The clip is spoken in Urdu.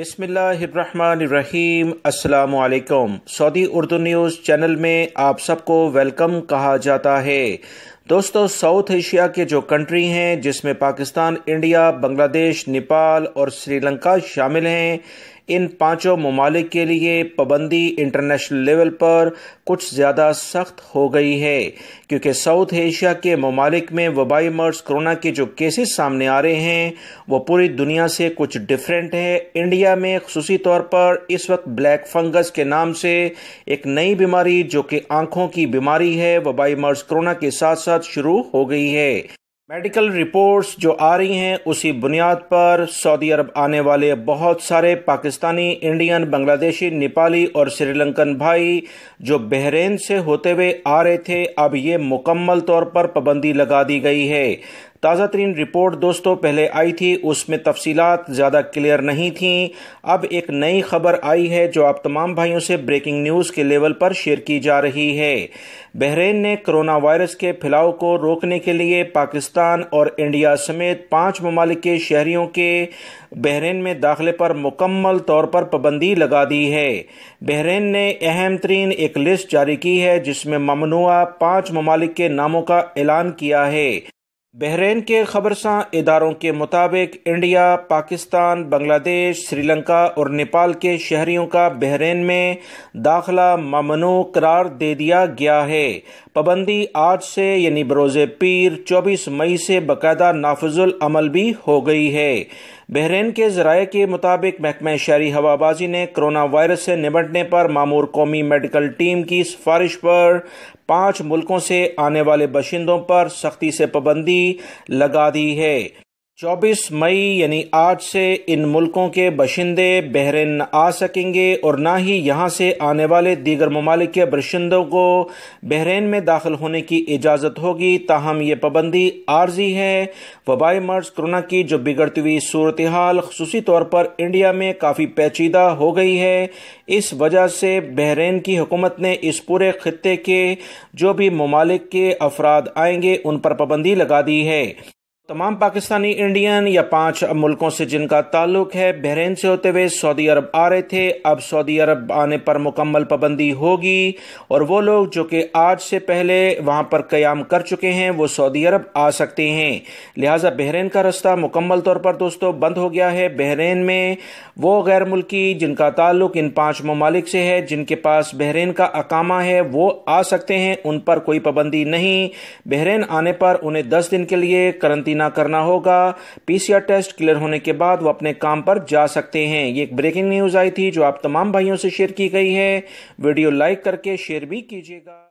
بسم اللہ الرحمن الرحیم السلام علیکم سعودی اردو نیوز چینل میں آپ سب کو ویلکم کہا جاتا ہے دوستو ساؤتھ ایشیا کے جو کنٹری ہیں جس میں پاکستان انڈیا بنگلہ دیش نیپال اور سری لنکا شامل ہیں ان پانچوں ممالک کے لیے پابندی انٹرنیشنل لیول پر کچھ زیادہ سخت ہو گئی ہے کیونکہ ساؤتھ ایشیا کے ممالک میں وبائی مرض کرونا کے جو کیسز سامنے آ رہے ہیں وہ پوری دنیا سے کچھ ڈیفرنٹ ہے انڈیا میں خصوصی طور پر اس وقت بلیک فنگس کے نام سے ایک نئی بیماری جو کہ آنکھوں کی بیماری ہے وبائی مرض کرونا کے ساتھ ساتھ شروع ہو گئی ہے میڈیکل رپورٹس جو آ رہی ہیں اسی بنیاد پر سعودی عرب آنے والے بہت سارے پاکستانی انڈین بنگلہ دیشی نیپالی اور سری لنکن بھائی جو بحرین سے ہوتے ہوئے آ رہے تھے اب یہ مکمل طور پر پابندی لگا دی گئی ہے تازہ ترین رپورٹ دوستو پہلے آئی تھی اس میں تفصیلات زیادہ کلیئر نہیں تھیں اب ایک نئی خبر آئی ہے جو آپ تمام بھائیوں سے بریکنگ نیوز کے لیول پر شیئر کی جا رہی ہے بحرین نے کرونا وائرس کے پھیلاؤ کو روکنے کے لیے پاکستان اور انڈیا سمیت پانچ ممالک کے شہریوں کے بحرین میں داخلے پر مکمل طور پر پابندی لگا دی ہے بحرین نے اہم ترین ایک لسٹ جاری کی ہے جس میں ممنوع پانچ ممالک کے ناموں کا اعلان کیا ہے بحرین کے خبرساں اداروں کے مطابق انڈیا پاکستان بنگلہ دیش سری لنکا اور نیپال کے شہریوں کا بحرین میں داخلہ ممنوع قرار دے دیا گیا ہے پابندی آج سے یعنی بروز پیر چوبیس مئی سے باقاعدہ نافذ العمل بھی ہو گئی ہے بحرین کے ذرائع کے مطابق محکمہ شہری ہوا بازی نے کرونا وائرس سے نمٹنے پر مامور قومی میڈیکل ٹیم کی سفارش پر پانچ ملکوں سے آنے والے باشندوں پر سختی سے پابندی لگا دی ہے چوبیس مئی یعنی آج سے ان ملکوں کے باشندے بحرین نہ آ سکیں گے اور نہ ہی یہاں سے آنے والے دیگر ممالک کے باشندوں کو بحرین میں داخل ہونے کی اجازت ہوگی تاہم یہ پابندی عارضی ہے وبائی مرض کرونا کی جو بگڑتی ہوئی صورتحال خصوصی طور پر انڈیا میں کافی پیچیدہ ہو گئی ہے اس وجہ سے بحرین کی حکومت نے اس پورے خطے کے جو بھی ممالک کے افراد آئیں گے ان پر پابندی لگا دی ہے تمام پاکستانی انڈین یا پانچ ملکوں سے جن کا تعلق ہے بحرین سے ہوتے ہوئے سعودی عرب آ رہے تھے اب سعودی عرب آنے پر مکمل پابندی ہوگی اور وہ لوگ جو کہ آج سے پہلے وہاں پر قیام کر چکے ہیں وہ سعودی عرب آ سکتے ہیں لہٰذا بحرین کا رستہ مکمل طور پر دوستو بند ہو گیا ہے بحرین میں وہ غیر ملکی جن کا تعلق ان پانچ ممالک سے ہے جن کے پاس بحرین کا اقامہ ہے وہ آ سکتے ہیں ان پر کوئی پابندی نہیں بحرین آنے پر انہیں دس دن کے لیے کرنتی کرنا ہوگا P C R test clear ہونے کے بعد وہ اپنے کام پر جا سکتے ہیں یہ ایک بریکنگ نیوز آئی تھی جو آپ تمام بھائیوں سے شیئر کی گئی ہے ویڈیو لائک کر کے شیئر بھی کیجیے گا